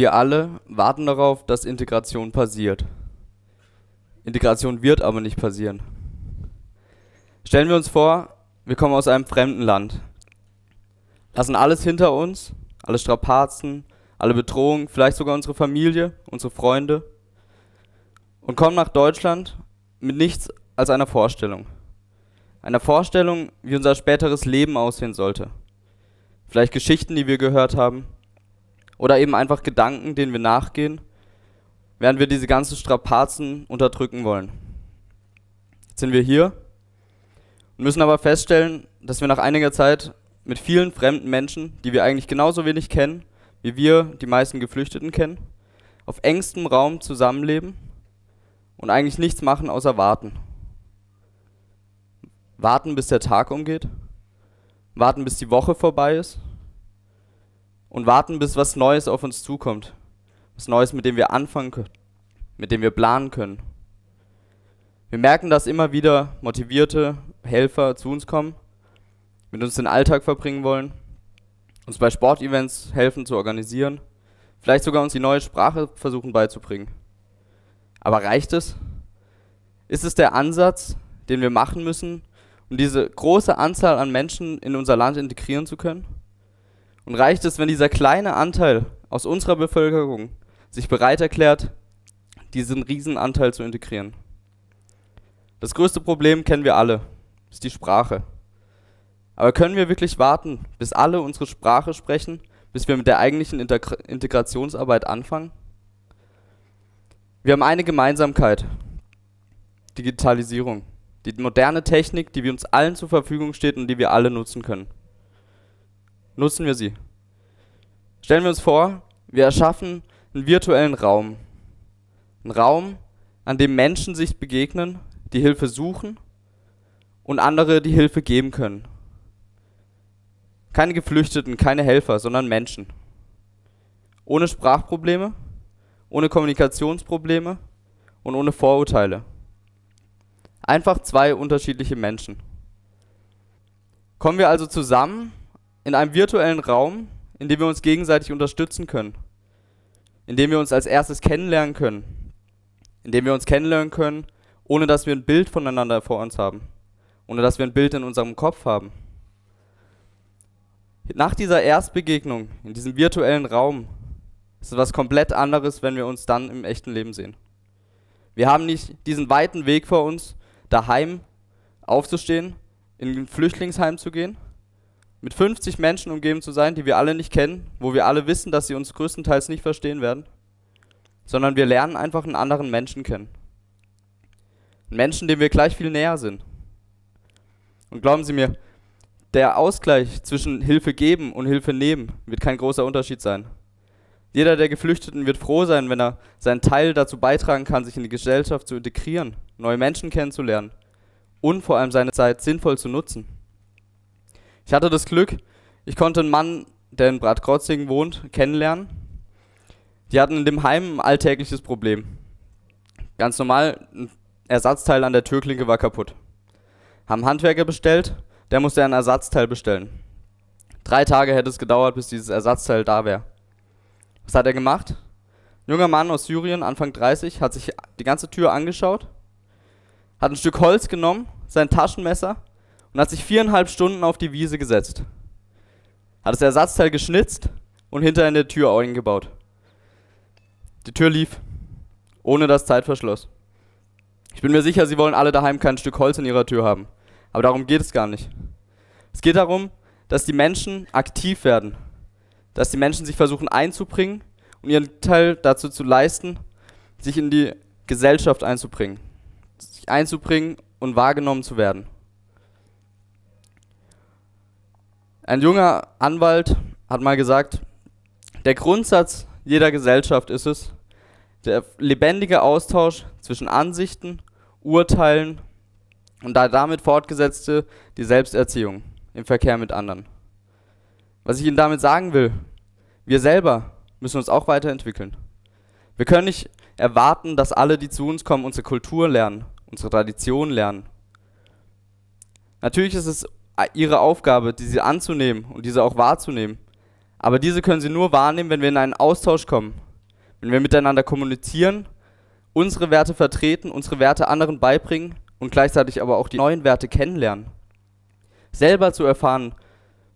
Wir alle warten darauf, dass Integration passiert. Integration wird aber nicht passieren. Stellen wir uns vor, wir kommen aus einem fremden Land, lassen alles hinter uns, alle Strapazen, alle Bedrohungen, vielleicht sogar unsere Familie, unsere Freunde und kommen nach Deutschland mit nichts als einer Vorstellung. Einer Vorstellung, wie unser späteres Leben aussehen sollte. Vielleicht Geschichten, die wir gehört haben, oder eben einfach Gedanken, denen wir nachgehen, während wir diese ganzen Strapazen unterdrücken wollen. Jetzt sind wir hier und müssen aber feststellen, dass wir nach einiger Zeit mit vielen fremden Menschen, die wir eigentlich genauso wenig kennen, wie wir die meisten Geflüchteten kennen, auf engstem Raum zusammenleben und eigentlich nichts machen außer warten. Warten, bis der Tag umgeht, warten, bis die Woche vorbei ist und warten, bis was Neues auf uns zukommt. Was Neues, mit dem wir anfangen können, mit dem wir planen können. Wir merken, dass immer wieder motivierte Helfer zu uns kommen, mit uns den Alltag verbringen wollen, uns bei Sportevents helfen zu organisieren, vielleicht sogar uns die neue Sprache versuchen beizubringen. Aber reicht es? Ist es der Ansatz, den wir machen müssen, um diese große Anzahl an Menschen in unser Land integrieren zu können? Und reicht es, wenn dieser kleine Anteil aus unserer Bevölkerung sich bereit erklärt, diesen Riesenanteil zu integrieren? Das größte Problem kennen wir alle, ist die Sprache. Aber können wir wirklich warten, bis alle unsere Sprache sprechen, bis wir mit der eigentlichen Integra Integrationsarbeit anfangen? Wir haben eine Gemeinsamkeit, Digitalisierung, die moderne Technik, die wir uns allen zur Verfügung steht und die wir alle nutzen können nutzen wir sie. Stellen wir uns vor, wir erschaffen einen virtuellen Raum. Einen Raum, an dem Menschen sich begegnen, die Hilfe suchen und andere die Hilfe geben können. Keine Geflüchteten, keine Helfer, sondern Menschen. Ohne Sprachprobleme, ohne Kommunikationsprobleme und ohne Vorurteile. Einfach zwei unterschiedliche Menschen. Kommen wir also zusammen in einem virtuellen Raum, in dem wir uns gegenseitig unterstützen können, in dem wir uns als erstes kennenlernen können, in dem wir uns kennenlernen können, ohne dass wir ein Bild voneinander vor uns haben, ohne dass wir ein Bild in unserem Kopf haben. Nach dieser Erstbegegnung in diesem virtuellen Raum ist es was komplett anderes, wenn wir uns dann im echten Leben sehen. Wir haben nicht diesen weiten Weg vor uns, daheim aufzustehen, in ein Flüchtlingsheim zu gehen, mit 50 Menschen umgeben zu sein, die wir alle nicht kennen, wo wir alle wissen, dass sie uns größtenteils nicht verstehen werden, sondern wir lernen einfach einen anderen Menschen kennen. Einen Menschen, dem wir gleich viel näher sind. Und glauben Sie mir, der Ausgleich zwischen Hilfe geben und Hilfe nehmen wird kein großer Unterschied sein. Jeder der Geflüchteten wird froh sein, wenn er seinen Teil dazu beitragen kann, sich in die Gesellschaft zu integrieren, neue Menschen kennenzulernen und vor allem seine Zeit sinnvoll zu nutzen. Ich hatte das Glück, ich konnte einen Mann, der in Bad Kreuzigen wohnt, kennenlernen. Die hatten in dem Heim ein alltägliches Problem. Ganz normal, ein Ersatzteil an der Türklinke war kaputt. Haben Handwerker bestellt, der musste ein Ersatzteil bestellen. Drei Tage hätte es gedauert, bis dieses Ersatzteil da wäre. Was hat er gemacht? Ein junger Mann aus Syrien, Anfang 30, hat sich die ganze Tür angeschaut, hat ein Stück Holz genommen, sein Taschenmesser und hat sich viereinhalb Stunden auf die Wiese gesetzt. Hat das Ersatzteil geschnitzt und hinter in der Tür eingebaut. Die Tür lief, ohne dass Zeit verschloss. Ich bin mir sicher, sie wollen alle daheim kein Stück Holz in ihrer Tür haben. Aber darum geht es gar nicht. Es geht darum, dass die Menschen aktiv werden. Dass die Menschen sich versuchen einzubringen und ihren Teil dazu zu leisten, sich in die Gesellschaft einzubringen. Sich einzubringen und wahrgenommen zu werden. Ein junger Anwalt hat mal gesagt, der Grundsatz jeder Gesellschaft ist es, der lebendige Austausch zwischen Ansichten, Urteilen und damit fortgesetzte die Selbsterziehung im Verkehr mit anderen. Was ich Ihnen damit sagen will, wir selber müssen uns auch weiterentwickeln. Wir können nicht erwarten, dass alle, die zu uns kommen, unsere Kultur lernen, unsere Tradition lernen. Natürlich ist es ihre Aufgabe, diese anzunehmen und diese auch wahrzunehmen. Aber diese können sie nur wahrnehmen, wenn wir in einen Austausch kommen, wenn wir miteinander kommunizieren, unsere Werte vertreten, unsere Werte anderen beibringen und gleichzeitig aber auch die neuen Werte kennenlernen. Selber zu erfahren,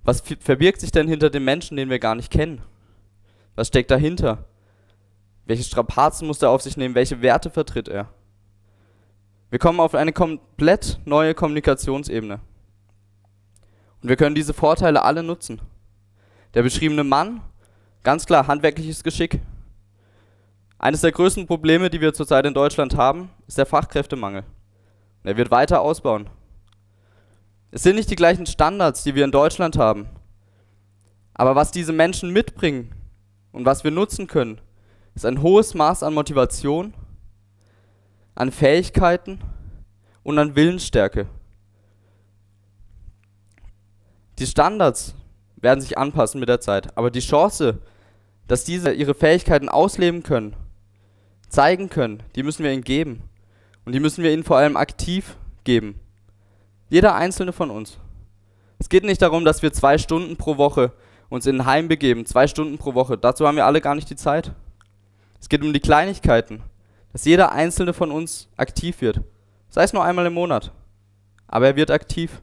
was verbirgt sich denn hinter dem Menschen, den wir gar nicht kennen? Was steckt dahinter? Welche Strapazen muss er auf sich nehmen? Welche Werte vertritt er? Wir kommen auf eine komplett neue Kommunikationsebene. Und wir können diese Vorteile alle nutzen. Der beschriebene Mann, ganz klar, handwerkliches Geschick. Eines der größten Probleme, die wir zurzeit in Deutschland haben, ist der Fachkräftemangel. Und er wird weiter ausbauen. Es sind nicht die gleichen Standards, die wir in Deutschland haben. Aber was diese Menschen mitbringen und was wir nutzen können, ist ein hohes Maß an Motivation, an Fähigkeiten und an Willensstärke. Die Standards werden sich anpassen mit der Zeit, aber die Chance, dass diese ihre Fähigkeiten ausleben können, zeigen können, die müssen wir ihnen geben. Und die müssen wir ihnen vor allem aktiv geben. Jeder einzelne von uns. Es geht nicht darum, dass wir zwei Stunden pro Woche uns in ein Heim begeben, zwei Stunden pro Woche. Dazu haben wir alle gar nicht die Zeit. Es geht um die Kleinigkeiten, dass jeder einzelne von uns aktiv wird. Sei es nur einmal im Monat. Aber er wird aktiv.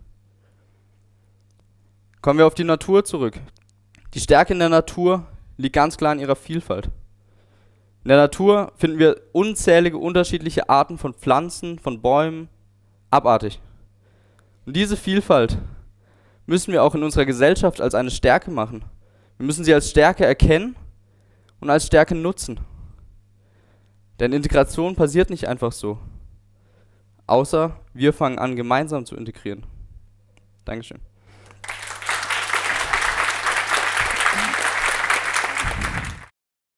Kommen wir auf die Natur zurück. Die Stärke in der Natur liegt ganz klar in ihrer Vielfalt. In der Natur finden wir unzählige unterschiedliche Arten von Pflanzen, von Bäumen, abartig. Und diese Vielfalt müssen wir auch in unserer Gesellschaft als eine Stärke machen. Wir müssen sie als Stärke erkennen und als Stärke nutzen. Denn Integration passiert nicht einfach so. Außer wir fangen an, gemeinsam zu integrieren. Dankeschön.